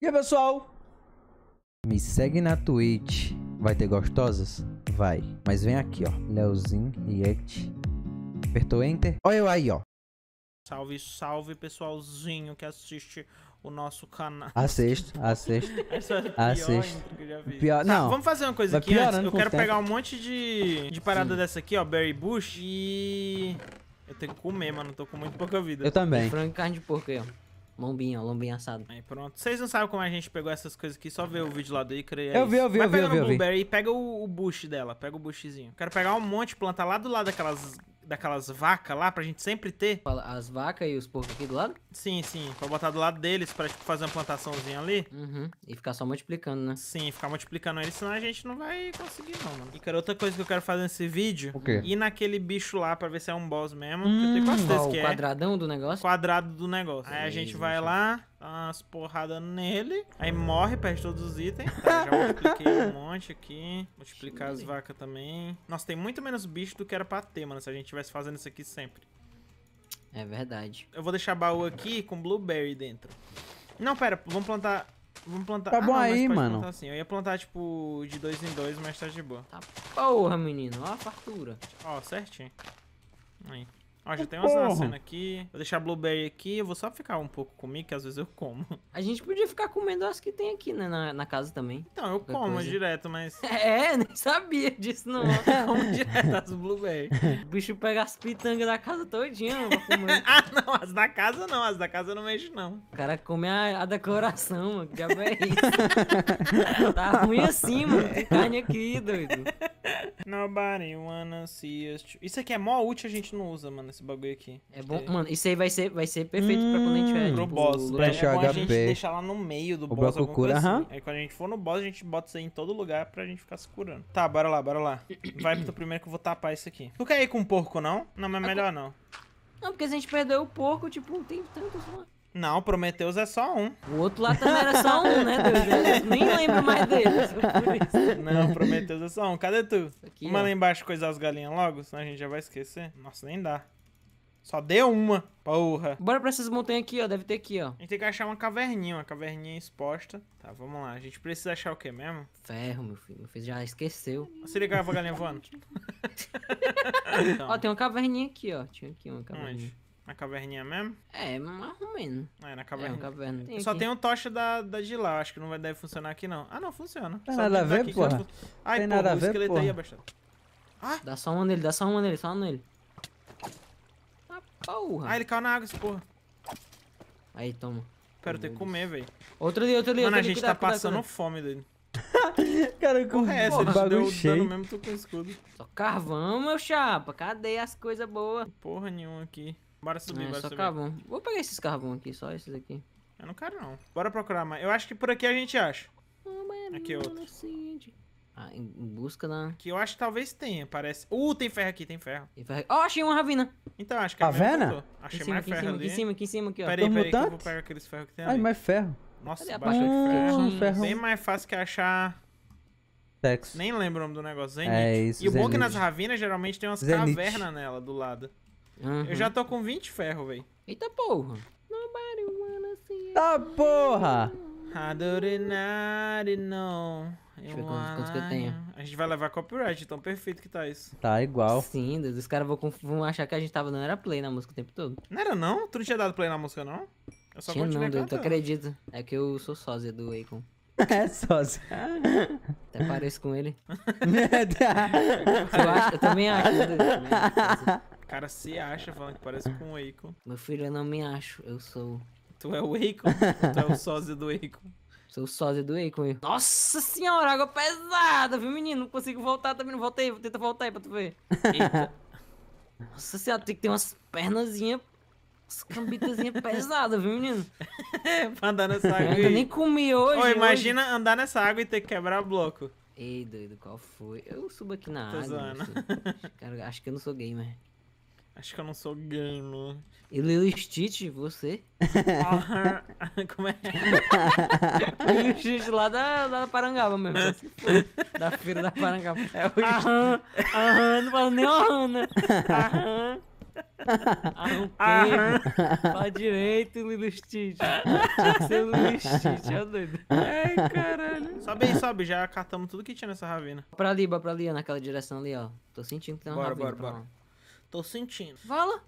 E aí, pessoal? Me segue na Twitch. Vai ter gostosas? Vai. Mas vem aqui, ó. Leozinho, React. Apertou Enter. Olha eu aí, ó. Salve, salve, pessoalzinho que assiste o nosso canal. Assista, assista. assista. É pior, tá, não. Tá, vamos fazer uma coisa aqui antes. Eu quero pegar um monte de, de parada Sim. dessa aqui, ó. Berry Bush e... Eu tenho que comer, mano. Tô com muito pouca vida. Eu também. Frango e carne de porco aí, ó. Lombinho, lombinho assado. Aí pronto. Vocês não sabem como a gente pegou essas coisas aqui, só vê o vídeo lá do Icra e é Eu vi, eu vi, eu vi. Vai pegando eu vi, eu vi. e pega o, o bush dela, pega o bushzinho. Quero pegar um monte, plantar lá do lado daquelas daquelas vacas lá pra gente sempre ter. As vacas e os porcos aqui do lado? Sim, sim. Pra botar do lado deles pra tipo, fazer uma plantaçãozinha ali. Uhum. E ficar só multiplicando, né? Sim, ficar multiplicando eles, senão a gente não vai conseguir não, mano. E, cara, outra coisa que eu quero fazer nesse vídeo... O quê? É ir naquele bicho lá pra ver se é um boss mesmo. Hum, eu tenho hum. quase certeza que é. o é. quadradão do negócio? Quadrado do negócio. Aí a gente vai lá umas porradas nele. Aí morre, perde todos os itens. Tá, já multipliquei um monte aqui. Multiplicar as vacas também. Nossa, tem muito menos bicho do que era pra ter, mano, se a gente tivesse fazendo isso aqui sempre. É verdade. Eu vou deixar baú aqui com blueberry dentro. Não, pera, vamos plantar... Vamos plantar... Tá ah, bom não, aí, mano. Assim. Eu ia plantar, tipo, de dois em dois, mas tá de boa. Tá porra, menino. Ó a fartura. Ó, certinho. Aí. Ó, já tem umas maçãs aqui. Vou deixar blueberry aqui. Eu vou só ficar um pouco comigo, que às vezes eu como. A gente podia ficar comendo as que tem aqui, né? Na, na casa também. Então, eu como coisa. direto, mas... É, nem sabia disso, não. Eu como direto as blueberry. O bicho pega as pitangas da casa todinha, mano. ah, não. As da casa não. As da casa eu não mexo, não. O cara come a, a decoração, mano. Que diabo é isso? tá ruim assim, mano. Tem carne aqui, doido. Nobody wanna see us. Isso aqui é mó útil, a gente não usa, mano esse bagulho aqui. É bom, ter... mano, isso aí vai ser, vai ser perfeito hum, pra quando a gente tiver. Hum. Tipo, pro tipo, boss. Pra né? é, bom HP. a gente deixar lá no meio do o boss. Bloco cura, assim. Aí é, quando a gente for no boss, a gente bota isso aí em todo lugar pra gente ficar se curando. Tá, bora lá, bora lá. Vai pro primeiro que eu vou tapar isso aqui. Tu quer ir com um porco, não? Não, mas é melhor não. Não, porque se a gente perdeu o porco, tipo, tem tantos lá. Não, Prometheus é só um. O outro lá também era só um, né, Deus? nem lembro mais dele Não, Prometheus é só um. Cadê tu? Aqui, Uma ó. lá embaixo coisar as galinhas logo, senão a gente já vai esquecer. Nossa, nem dá. Só deu uma. Porra. Bora pra essas montanhas aqui, ó. Deve ter aqui, ó. A gente tem que achar uma caverninha, uma caverninha exposta. Tá, vamos lá. A gente precisa achar o que mesmo? Ferro, meu filho. Meu filho já esqueceu. Se ligar pra galinha voando. então. Ó, tem uma caverninha aqui, ó. Tinha aqui uma caverninha. Onde? Na caverninha mesmo? É, mais ou menos. É, na caverna. É, caverna. Tem só aqui. tem um tocha da, da de lá, acho que não vai, deve funcionar aqui não. Ah, não, funciona. Tem só nada a ver, porra. Não... Ai, tem pô, nada a ver, esqueleto aí, abaixado. Ah! Dá só uma nele, dá só uma nele, só uma nele. Porra. Ah, ele caiu na água, esse porra. Aí, toma. Quero ter que comer, velho. Outro ali, outro ali. Mano, outro a gente cuidado, tá cuidado, passando cuidado. fome dele. Cara, como é essa? Bagulho cheio. mesmo, tô com escudo. Só carvão, meu chapa. Cadê as coisas boas? Porra nenhuma aqui. Bora subir, é, bora só subir. carvão. Vou pegar esses carvão aqui, só esses aqui. Eu não quero, não. Bora procurar mais. Eu acho que por aqui a gente acha. Aqui é outro. Ah, em busca da. Que eu acho que talvez tenha, parece. Uh, tem ferro aqui, tem ferro. Tem ferro... Oh, achei uma ravina. Então, acho que tá é vendo? Achei cima, mais aqui ferro. Cima, ali. Aqui em cima, aqui em cima, aqui, ó. Peraí, peraí, que eu vou pegar aqueles ferros que tem ali. Ai, mais ferro. Nossa, Cadê bastante ah, ferro. ferro. Bem mais fácil que achar. Sexo. Nem lembro o nome do negócio, Zenith. É isso, E o bom é que nas ravinas geralmente tem umas Zenith. cavernas nela do lado. Uhum. Eu já tô com 20 ferro, velho. Eita porra. Nobody wanna see Tá porra! Adorei, não. Deixa eu ver quantos, quantos que eu tenho. A gente vai levar copyright, tão perfeito que tá isso. Tá igual. Sim, os caras vão, vão, achar que a gente tava dando era play na música o tempo todo. Não era não? Tu não tinha dado play na música, não? Eu só tinha não, tu acredita. É que eu sou sósia do Akon. É sósia. Até pareço com ele. eu, acho, eu também acho. O cara se acha falando que parece com o Akon. Meu filho, eu não me acho. Eu sou Tu é o Akon? tu é o sósia do Akon? Sou o sósia do Akon. Nossa senhora, água pesada, viu, menino? Não consigo voltar também, não voltei. Vou tentar voltar aí pra tu ver. Eita. Nossa senhora, tem que ter umas pernazinhas Umas cambitazinhas pesadas, viu, menino? pra andar nessa água. Eu nem comi hoje. Ô, imagina hoje. andar nessa água e ter que quebrar bloco. Ei, doido, qual foi? Eu subo aqui na Tô água. Zoando. Cara, acho que eu não sou gamer. Acho que eu não sou gamer. E Lilo Stitch, você? Ah, como é? é? Lilo Stitch lá da, da Parangaba mesmo. da feira da Parangaba. É o aham, aham, não fala nem aham, né? Aham. Aham, aham. Fala direito, Lilo Stitch. Seu Lilo Stitch, é doido. Ai, caralho. Sobe aí, sobe. Já catamos tudo que tinha nessa ravina. Pra ali, bora pra ali, naquela direção ali, ó. Tô sentindo que tem uma bora, ravina bora, pra bora. Tô sentindo. Fala.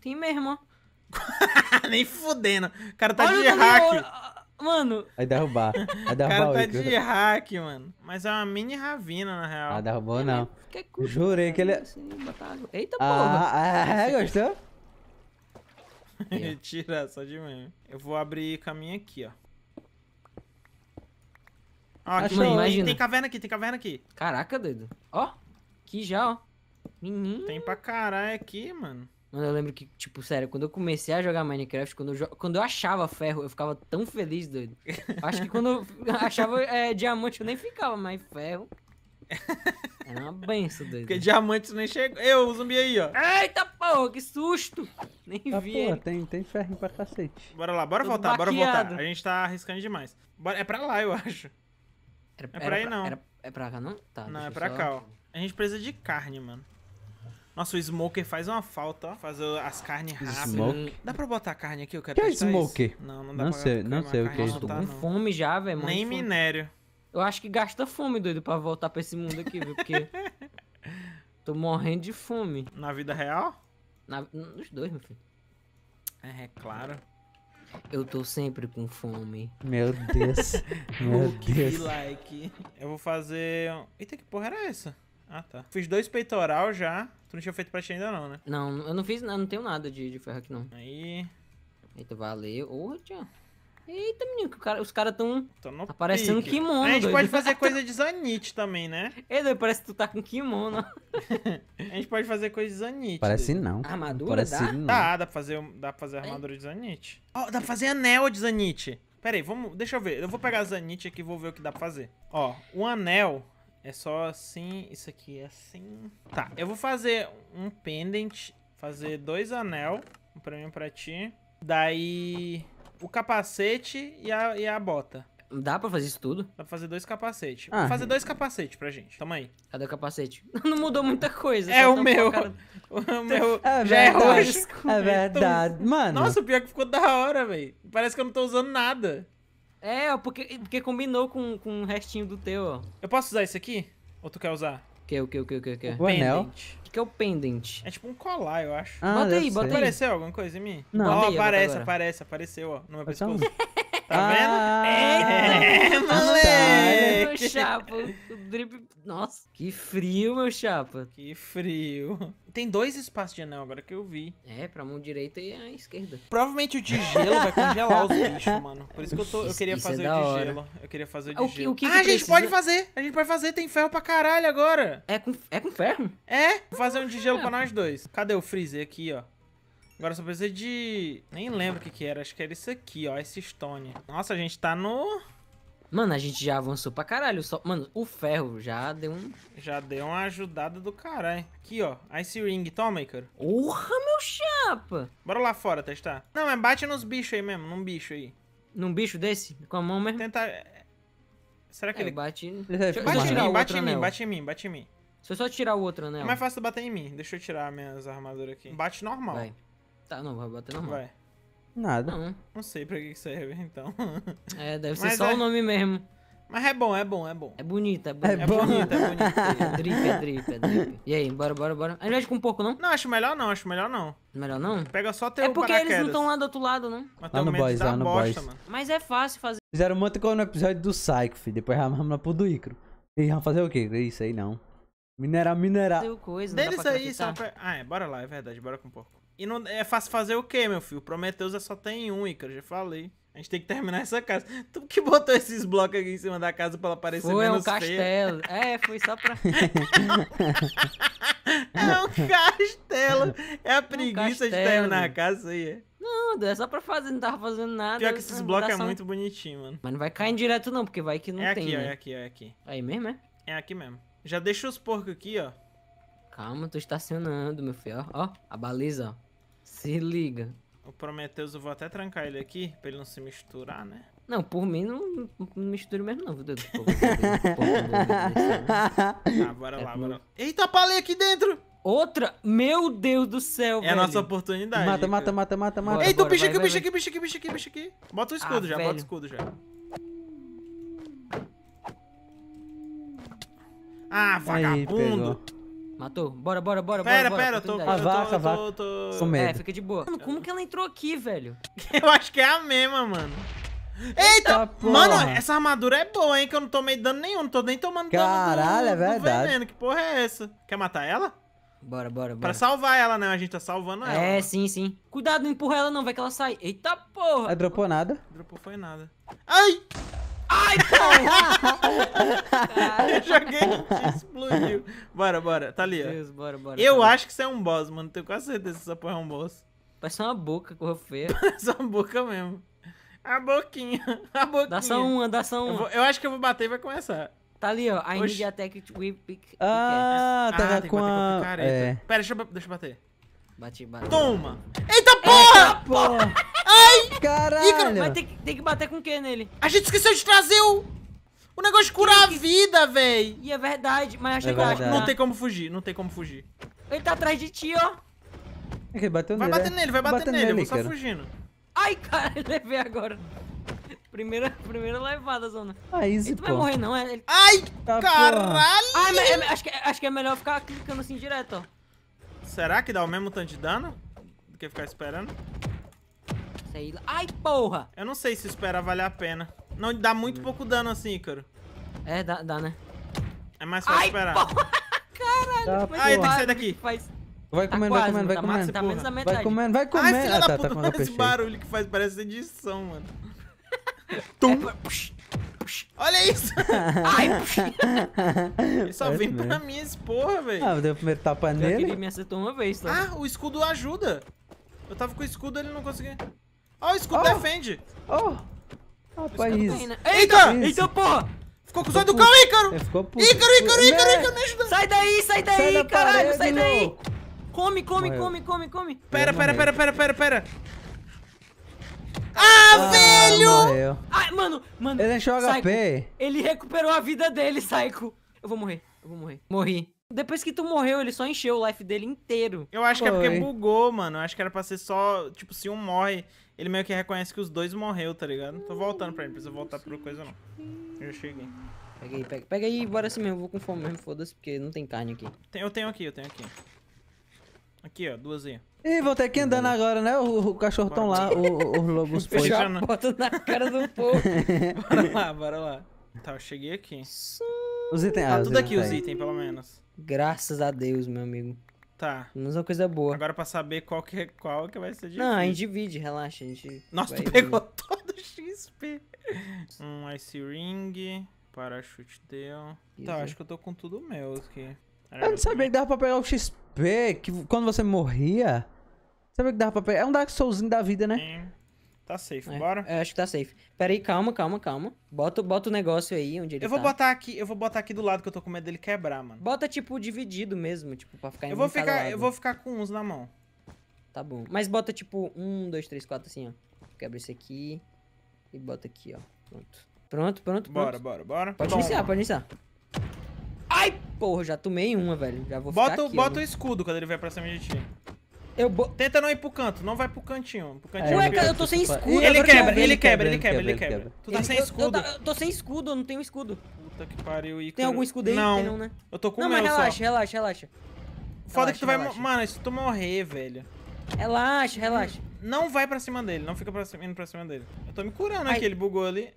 Tem mesmo, Nem fudendo. O cara tá Olha de hack. Ah, mano. Vai derrubar. Vai derrubar o cara tá de hack, mano. Mas é uma mini ravina, na real. Ah, derrubou é, não. Que curto, Jurei que ele... É- assim, Eita, ah, porra. Ah, é, gostou? Tira, só de mim. Eu vou abrir caminho aqui, ó. Ó, aqui, Achei, tem, tem caverna aqui, tem caverna aqui. Caraca, doido. Ó, aqui já, ó. Menino. Tem pra caralho aqui, mano. Mano, eu lembro que, tipo, sério, quando eu comecei a jogar Minecraft, quando eu, jo... quando eu achava ferro, eu ficava tão feliz, doido. Acho que quando eu achava é, diamante, eu nem ficava mais ferro. Era uma benção, doido. Porque diamante nem chegou. Eu, o zumbi aí, ó. Eita porra, que susto! Nem ah, vi. Porra, tem, tem ferro pra cacete. Bora lá, bora voltar, baqueado. bora voltar. A gente tá arriscando demais. Bora, é pra lá, eu acho. Era, é pra aí, não. Era, é pra cá, não? Tá, não, é pra só... cá, ó. A gente precisa de carne, mano. Nossa, o Smoker faz uma falta, ó. Fazer as carnes rápido. Smoke. Dá pra botar carne aqui? Eu quero que é Smoker? Não, não dá não pra sei, Não sei o que é isso. Tô com fome já, velho. É Nem minério. Eu acho que gasta fome, doido, pra voltar pra esse mundo aqui, viu? Porque tô morrendo de fome. Na vida real? Na... Nos dois, meu filho. É, é claro. Eu tô sempre com fome. Meu Deus. meu Deus. Like. Eu vou fazer... Eita, que porra era essa? Ah, tá. Fiz dois peitoral já. Tu não tinha feito pra ti ainda não, né? Não, eu não fiz, eu não tenho nada de, de ferro aqui não. Aí... Eita, valeu. Ô, tia. Eita, menino, que cara, os caras tão aparecendo pique. kimono. É, a gente doido. pode fazer coisa de Zanite também, né? Ei, doido, parece que tu tá com kimono. a gente pode fazer coisa de Zanite. Parece não. Armadura parece dá? Não. Dá, dá pra fazer, dá pra fazer armadura de Zanite. Ó, oh, dá pra fazer anel de Zanite. Pera aí, vamos, deixa eu ver. Eu vou pegar a Zanite aqui e vou ver o que dá pra fazer. Ó, um anel é só assim, isso aqui é assim. Tá, eu vou fazer um pendant, fazer dois anel, um pra mim e um pra ti. Daí o capacete e a, e a bota. Dá pra fazer isso tudo? Dá pra fazer dois capacetes. Ah. Vou fazer dois capacetes pra gente. Tamo aí. Cadê o capacete? Não mudou muita coisa. É o meu. O meu é já verdade. é roxo. É verdade, é então, mano. Nossa, o pior é que ficou da hora, velho. Parece que eu não tô usando nada. É, porque, porque combinou com, com o restinho do teu, ó. Eu posso usar esse aqui? Ou tu quer usar? Que, o que, o que, o que, o que? O anel. O que é o pendant? É tipo um colar, eu acho. Ah, bota aí, bota aí. Apareceu alguma coisa em mim? Não. oh, aparece, aparece, apareceu, ó, no meu pescoço. Tá ah, é, tá vendo? É, moleque. Meu chapa, o drip... Nossa, que frio, meu chapa. Que frio. Tem dois espaços de anel agora que eu vi. É, pra mão direita e a esquerda. Provavelmente o de gelo vai congelar os bichos, mano. Por isso que eu, tô, eu queria isso, é fazer é o de gelo. Eu queria fazer o de o que, gelo. O que ah, a gente pode fazer. A gente pode fazer. Tem ferro pra caralho agora. É com, é com ferro? É. Vou fazer um de gelo pra nós dois. Cadê o freezer aqui, ó? Agora só precisa de... Nem lembro o que que era. Acho que era isso aqui, ó. Esse stone. Nossa, a gente tá no... Mano, a gente já avançou pra caralho. Só... Mano, o ferro já deu um... Já deu uma ajudada do caralho. Aqui, ó. Ice Ring. Toma aí, cara. Porra, meu chapa. Bora lá fora testar. Não, mas bate nos bichos aí mesmo. Num bicho aí. Num bicho desse? Com a mão mesmo? Tentar... É, será que é, ele... Bate... Deixa... Bate, em mim, bate em mim, bate em mim, bate em mim. Se eu só tirar o outro anel. É mais fácil bater em mim. Deixa eu tirar minhas armaduras aqui. Bate normal. Vai. Tá, não, vai bater normal. Vai. Nada. Não. Não sei pra que serve, então. É, deve ser Mas só é- o nome mesmo. Mas é bom, é bom, é bom. É bonito, é bonito. É, é bom. bonito, é bonito. É drip, é drip, é drip. E aí, bora, bora, bora. A gente de com pouco, não? Não, acho melhor não, acho melhor não. Melhor não? Pega só teu É porque eles não estão lá do outro lado, não. Mas Lá no boys, lá no boys. mano. Mas é fácil fazer Fizeram muito igual no episódio do Psycho, filho. Depois já vamos lá pro do Icro. E vamos fazer o quê? Isso aí não. Minerar, minerar. coisa. não dá pra aí, só pra... Ah, é, bora lá, é verdade, bora com um pouco. E não é fácil fazer o quê, meu filho? Prometeus é só tem um, Ícaro, já falei. A gente tem que terminar essa casa. Tu que botou esses blocos aqui em cima da casa pra ela parecer foi menos feia? Foi um castelo. É, foi só pra... é um castelo. É a preguiça um de terminar a casa, isso aí, é. Não, é só pra fazer, não tava fazendo nada. Pior que esses blocos é muito bonitinho, mano. Mas não vai cair direto não, porque vai que não é tem, aqui, né? É aqui, ó, é aqui, Aí mesmo, é? É aqui mesmo. Já deixa os porcos aqui, ó. Calma, tô estacionando, meu filho. Ó, ó a baliza, ó. Se liga. O Prometheus, eu vou até trancar ele aqui, pra ele não se misturar, né? Não, por mim não, não misture mesmo não, viu, Deus? ah, bora é lá, bora lá. Eita, palei aqui dentro! Outra? Meu Deus do céu, é velho. É a nossa oportunidade. Mata, mata, mata, mata, mata. Eita, bora, bicho, vai, aqui, vai, bicho, vai. aqui, bicho aqui, bicho aqui, bicho aqui, Bota o escudo ah, já, velho. bota o escudo já. Ah, vagabundo! Aí, Matou. Bora, bora, bora. Pera, bora, pera, eu tô. A vaca, eu tô, eu tô, eu tô... Com É, fica de boa. Mano, como que ela entrou aqui, velho? eu acho que é a mesma, mano. Eita! Eita mano, essa armadura é boa, hein? Que eu não tomei dano nenhum. Não tô nem tomando Caralho, dano. Caralho, é verdade. Veneno. Que porra é essa? Quer matar ela? Bora, bora, bora. Pra salvar ela, né? A gente tá salvando ela. É, sim, sim. Cuidado, não empurra ela não, vai que ela sai. Eita porra! Ela dropou nada. Dropou foi nada. Ai! Ai, eu joguei e explodiu. Bora, bora. Tá ali, ó. Deus, bora, bora, eu acho que isso é um boss, mano. Tenho quase certeza que essa porra é um boss. Parece uma boca, corra feia. Parece uma boca mesmo. A boquinha. A boquinha. Dá só uma, dá só uma. Eu, vou, eu acho que eu vou bater e vai começar. Tá ali, ó. I Oxi. a tech we pick. Ah, ah tá ah, com a... Com é. Pera, deixa eu, deixa eu bater. Bati, bati. Toma! Eita porra! Eita porra! Caralho! Ícaro, mas tem que, tem que bater com o que nele? A gente esqueceu de trazer o... O negócio de curar que... a vida, véi! E é verdade, mas é que acho que não tem como fugir, não tem como fugir. Ele tá atrás de ti, ó. Ele é bateu vai nele. Vai bater né? nele, vai bater, nele, nele, eu vou só fugindo. Ai, cara, levei agora. Primeira, primeira levada, zona. Ah, easy, Ele pô. vai morrer, não, é? Ele... Ai, tá caralho! Ah, é, acho, que, acho que é melhor ficar clicando assim direto, ó. Será que dá o mesmo tanto de dano? Do que ficar esperando? sair. Ai, porra! Eu não sei se espera vale a pena. Não, dá muito pouco dano assim, cara. É, dá, dá né? É mais fácil Ai, esperar. Porra! Caralho, tá, Aí, tem que sair daqui. Faz... Vai comendo, tá vai comendo, vai comendo. Tá menos da metade. Vai comendo, vai comendo. Ai, filha ah, tá, da puta, tá, esse barulho que faz, parece edição, mano. Tum. É, Olha isso! Ai, Ele só é vem mesmo. pra mim esse porra, velho. Ah, deu o primeiro tapa nele. Ele me acertou uma vez, tá? Ah, o escudo ajuda. Eu tava com o escudo, ele não conseguia. Ó, o escudo oh. defende. Oh. Rapaz. Né? Eita! Eita, porra! Ficou com os olhos do cão, Ícaro! É, ficou puto. Ícaro, Ícaro, Ícaro, Ícaro, me ajuda! Sai daí, sai daí, sai caralho, parede, sai daí! Louco. Come, come, come, come, come! Pera, pera, pera, pera, pera, pera! Ah, ah velho! Morreu. Ai, mano, mano! Ele o HP! Ele recuperou a vida dele, Saiko! Eu vou morrer, eu vou morrer. Morri. Depois que tu morreu, ele só encheu o life dele inteiro. Eu acho Foi. que é porque bugou, mano. Eu acho que era pra ser só, tipo, se um morre, ele meio que reconhece que os dois morreu, tá ligado? Tô voltando pra ele, não precisa voltar pro coisa não. Eu cheguei. Pega aí, pega, pega aí, bora assim mesmo. Vou com fome mesmo, foda-se, porque não tem carne aqui. Tem, eu tenho aqui, eu tenho aqui. Aqui, ó, duas aí. Ih, vou ter que andando agora, né? O, o cachorro tão lá, o, os lobos a Bota na cara do povo. bora lá, bora lá. Tá, eu cheguei aqui. Os itens. Tá ah, tudo aqui os tá itens, pelo menos. Graças a Deus, meu amigo. Tá. Mas uma coisa boa. Agora pra saber qual que, qual que vai ser de. Não, a gente divide, relaxa. A gente Nossa, tu pegou todo o XP. Um Ice Ring, parachute deu. Tá, Isso. Tá, acho que eu tô com tudo meu aqui. Era eu não sabia que dava pra pegar o XP, que quando você morria... Sabia que dava pra pegar? É um Dark Soulzinho da vida, né? Sim. Tá safe, é, bora? acho que tá safe. Pera aí, calma, calma, calma. Bota, bota o negócio aí onde ele eu vou tá. botar aqui, eu vou botar aqui do lado que eu tô com medo dele quebrar, mano. Bota tipo dividido mesmo, tipo ficar em eu vou ficar, Eu vou ficar com uns na mão. Tá bom. Mas bota tipo um, dois, três, quatro assim, ó. Quebra esse aqui e bota aqui, ó. Pronto. Pronto, pronto, Bora, pronto. bora, bora. Pode Toma. iniciar, pode iniciar. Ai, porra, já tomei uma, velho. Já vou bota, aqui, Bota o escudo quando ele vier pra cima de ti. Eu bo... Tenta não ir pro canto, não vai pro cantinho. Pro é, cantinho. Ué, cara, eu tô sem escudo. Ele quebra, ele quebra, ele quebra, ele quebra. Tu tá sem escudo. Eu, tô sem escudo, eu não tenho escudo. Puta que pariu, Icaro. Tem algum escudo aí? Não, não né? Eu tô com não, o meu Não, mas relaxa, relaxa, relaxa. Foda que tu vai... Mano, se tu morrer, velho... Relaxa, relaxa. Não vai pra cima dele, não fica pra cima, indo pra cima dele. Eu tô me curando Ai. aqui, ele bugou ali.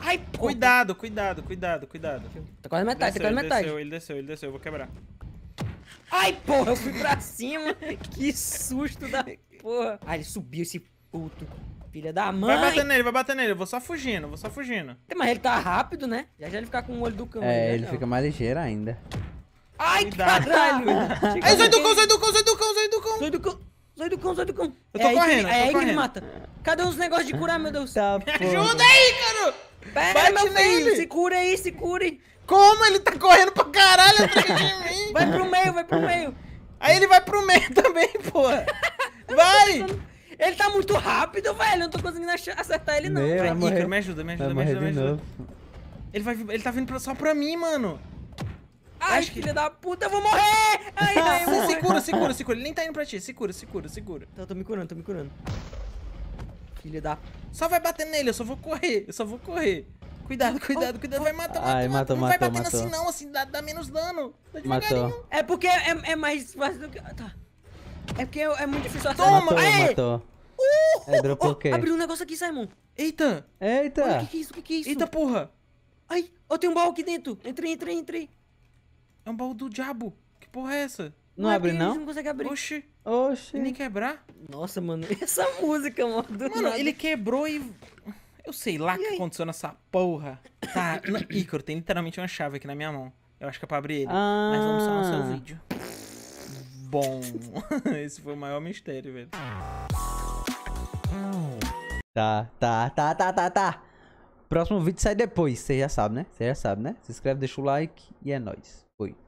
Ai, Cuidado, cuidado, cuidado, cuidado. Tá quase metade, tá desceu, tá quase metade. Ele desceu, ele desceu, ele desceu, eu vou quebrar. Ai, porra, eu fui pra cima. que susto da porra. Ai, ah, ele subiu esse puto. Filha da mãe. Vai bater nele, vai bater nele. Eu vou só fugindo, vou só fugindo. Mas ele tá rápido, né? Já já ele fica com o olho do cão. É, né, ele não. fica mais ligeiro ainda. Ai, caralho! Ai, zoi do cão, zoi do cão, zoi do cão, zoi do cão! Zoi do cão, zoi do cão, do cão. Eu tô é correndo, aí que, É aí que me mata. Cadê os negócios de curar, meu Deus? Tá, me ajuda aí, cara! Pera, Bate meu filho, nele. se cure aí, se cure. Como ele tá correndo pra caralho atrás de mim? Vai pro meio, vai pro meio. Aí ele vai pro meio também, pô. Vai! Ele tá muito rápido, velho. Eu não tô conseguindo acertar ele, não. Meu, vai, me ajuda, me ajuda, me ajuda, me ajuda. Ele, vai, ele tá vindo pra, só pra mim, mano. Ai, Acho filho da puta, eu vou morrer! Ai, não, eu Segura, segura, segura. Ele nem tá indo pra ti. Segura, segura, segura. Então, eu tô me curando, tô me curando. Filha da... Só vai bater nele, eu só vou correr. Eu só vou correr. Cuidado, cuidado, cuidado. Vai matar, Ai, matou, matou, Não vai batendo assim não, assim, dá, dá menos dano. Dá matou. É porque é, é mais fácil do que... Tá. É porque é, é muito difícil Toma, matou, Aê! matou. Uh! É, dropou oh, o quê? Abriu um negócio aqui, Simon. Eita. Eita. o que, que é isso, o que, que é isso? Eita, porra. Ai, ó, tem um baú aqui dentro. Entrei, entrei, entrei. É um baú do diabo. Que porra é essa? Não, não é abre, abre, não? Não consegue abrir. Oxi. Oxi. E nem quebrar? Nossa, mano. Essa música, mano. Mano, nada. ele quebrou e... Eu sei lá o que aí? aconteceu nessa porra. Tá, Ícaro, tem literalmente uma chave aqui na minha mão. Eu acho que é pra abrir ele. Ah. Mas vamos só no seu ah. vídeo. Bom, esse foi o maior mistério, velho. Tá, tá, tá, tá, tá, tá. Próximo vídeo sai depois, você já sabe, né? Você já sabe, né? Se inscreve, deixa o like e é nóis. Fui.